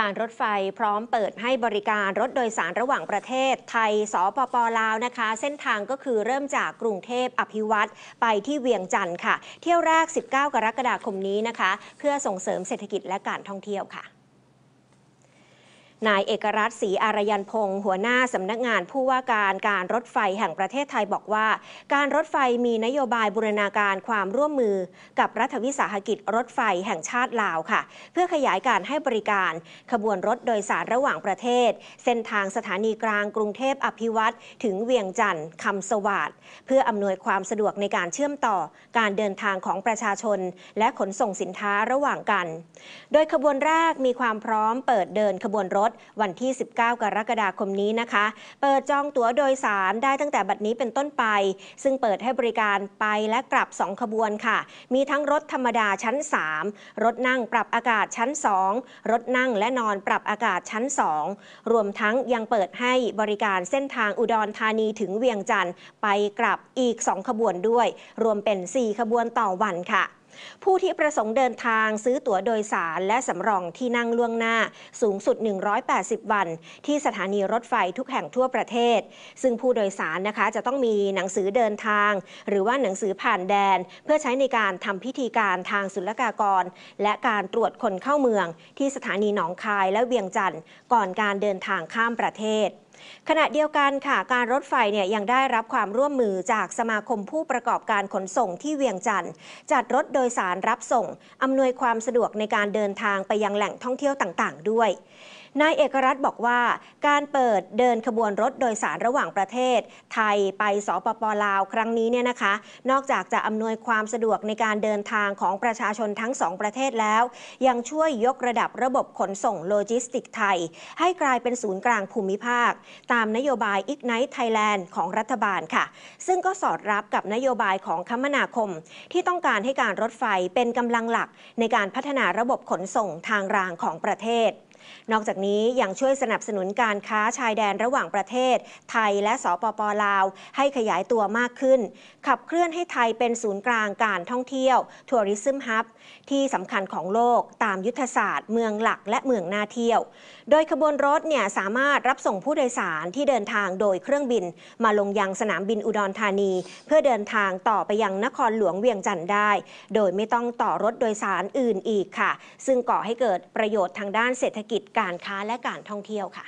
การรถไฟพร้อมเปิดให้บริการรถโดยสารระหว่างประเทศไทยสปป ลาวนะคะ เส้นทางก็คือเริ่มจากกรุงเทพ อภิวัตไปที่เวียงจันทร์ค่ะ เที่ยวแรก 19 กรกฎาคมนี้นะคะ เพื่อส่งเสริมเศรษฐกิจและการท่องเที่ยวค่ะนายเอกรัตศรีอารยันพงศ์หัวหน้าสำนักงานผู้ว่าการการรถไฟแห่งประเทศไทยบอกว่า การรถไฟมีนโยบายบูรณาการความร่วมมือกับรัฐวิสาหกิจรถไฟแห่งชาติลาวค่ะ เพื่อขยายการให้บริการ ขบวนรถโดยสารระหว่างประเทศ เส้นทางสถานีกลางกรุงเทพอภิวัตถึงเวียงจันทร์คำสวัสด์เพื่ออำนวยความสะดวกในการเชื่อมต่อ การเดินทางของประชาชน และขนส่งสินค้าระหว่างกัน โดยขบวนแรกมีความพร้อมเปิดเดินขบวนรถถวันที่ 19 กรกฎาคมนี้นะคะ เปิดจองตั๋วโดยสารได้ตั้งแต่บัดนี้เป็นต้นไป ซึ่งเปิดให้บริการไปและกลับ 2 ขบวนค่ะ มีทั้งรถธรรมดาชั้น 3 รถนั่งปรับอากาศชั้น 2 รถนั่งและนอนปรับอากาศชั้น 2 รวมทั้งยังเปิดให้บริการเส้นทางอุดรธานีถึงเวียงจันทร์ไปกลับอีก 2 ขบวนด้วย รวมเป็น 4 ขบวนต่อวันค่ะผู้ที่ประสงค์เดินทางซื้อตั๋วโดยสารและสำรองที่นั่งล่วงหน้าสูงสุด180วัน ที่สถานีรถไฟทุกแห่งทั่วประเทศ ซึ่งผู้โดยสารนะคะจะต้องมีหนังสือเดินทาง หรือว่าหนังสือผ่านแดนเพื่อใช้ในการทำพิธีการทางศุลกากร และการตรวจคนเข้าเมืองที่สถานีหนองคายและเวียงจันทร์ก่อนการเดินทางข้ามประเทศขณะเดียวกันค่ะการรถไฟเนี่ยยังได้รับความร่วมมือจากสมาคมผู้ประกอบการขนส่งที่เวียงจันทร์จัดรถโดยสารรับส่ง อำนวยความสะดวกในการเดินทางไปยังแหล่งท่องเที่ยวต่างๆด้วยนายเอกรัฐบอกว่าการเปิดเดินขบวนรถโดยสารระหว่างประเทศไทยไปสปปลาวครั้งนี้เนี่ยนะคะ นอกจากจะอำนวยความสะดวกในการเดินทางของประชาชนทั้งสองประเทศแล้ว ยังช่วยยกระดับระบบขนส่งโลจิสติกไทย ให้กลายเป็นศูนย์กลางภูมิภาค ตามนโยบาย Ignite Thailand ของรัฐบาลค่ะ ซึ่งก็สอดรับกับนโยบายของคมนาคม ที่ต้องการให้การรถไฟเป็นกำลังหลักในการพัฒนาระบบขนส่งทางรางของประเทศนอกจากนี้ยังช่วยสนับสนุนการค้าชายแดนระหว่างประเทศ ไทยและสปป ลาว ให้ขยายตัวมากขึ้น ขับเคลื่อนให้ไทยเป็นศูนย์กลางการท่องเที่ยวทัวริซึมฮับที่สำคัญของโลกตามยุทธศาสตร์เมืองหลักและเมืองน่าเที่ยว โดยขบวนรถเนี่ยสามารถรับส่งผู้โดยสารที่เดินทางโดยเครื่องบินมาลงยังสนามบินอุดรธานี เพื่อเดินทางต่อไปยังนครหลวงเวียงจันทร์ได้ โดยไม่ต้องต่อรถโดยสารอื่นอีกค่ะ ซึ่งก่อให้เกิดประโยชน์ทางด้านเศรษฐกิจการค้าและการท่องเที่ยวค่ะ